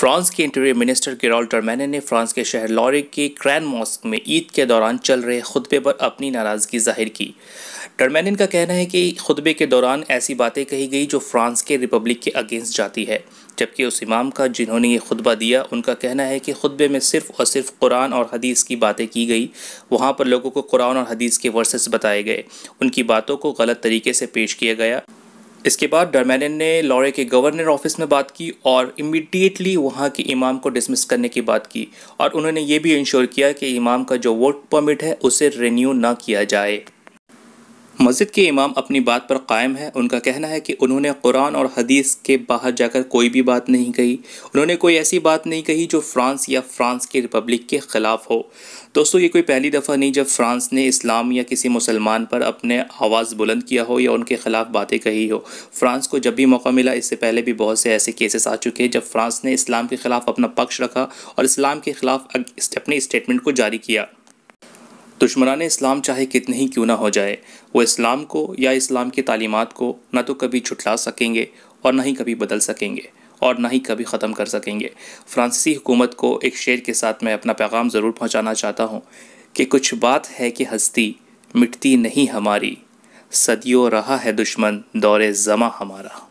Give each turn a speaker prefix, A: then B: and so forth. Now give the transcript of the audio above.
A: France के interior minister केरॉल टर्मैने ने France के शहर लॉरिक के क्रैन मॉस्क में ईद के दौरान चल रहे खुतबे पर अपनी नाराज़गी जाहिर की टर्मैनिन का कहना है कि खुतबे के दौरान ऐसी बातें कही गई जो फ्रांस के रिपब्लिक के अगेंस्ट जाती है जबकि उस इमाम का जिन्होंने ये खुतबा दिया उनका कहना है कि खुतबे में सिर्फ और सिर्फ कुरान और हदीस की बातें की गई वहाँ पर लोगों को कुरान और हदीस के वर्सेस बताए गए उनकी बातों को गलत तरीके से पेश किया गया इसके बाद डरमैनन ने लॉरे के गवर्नर ऑफिस में बात की और इमिडिएटली वहाँ के इमाम को डिसमिस करने की बात की और उन्होंने ये भी इंश्योर किया कि इमाम का जो वोट परमिट है उसे रिन्यू ना किया जाए मस्जिद के इमाम अपनी बात पर कायम है उनका कहना है कि उन्होंने कुरान और हदीस के बाहर जाकर कोई भी बात नहीं कही उन्होंने कोई ऐसी बात नहीं कही जो फ्रांस या फ्रांस की रिपब्लिक के ख़िलाफ़ हो दोस्तों ये कोई पहली दफ़ा नहीं जब फ्रांस ने इस्लाम या किसी मुसलमान पर अपने आवाज़ बुलंद किया हो या उनके ख़िलाफ़ बातें कही हो फ्रांस को जब भी मौका मिला इससे पहले भी बहुत से ऐसे केसेस आ चुके हैं जब फ्रांस ने इस्लाम के ख़िलाफ़ अपना पक्ष रखा और इस्लाम के ख़िलाफ़ अपने स्टेटमेंट को जारी किया दुश्मनान इस्लाम चाहे कितने ही क्यों ना हो जाए वो इस्लाम को या इस्लाम की तालीमत को ना तो कभी छुटला सकेंगे और ना ही कभी बदल सकेंगे और ना ही कभी ख़त्म कर सकेंगे फ्रांसीसी हुकूमत को एक शेर के साथ मैं अपना पैगाम ज़रूर पहुँचाना चाहता हूँ कि कुछ बात है कि हस्ती मिटती नहीं हमारी सदियों रहा है दुश्मन दौरे ज़मा हमारा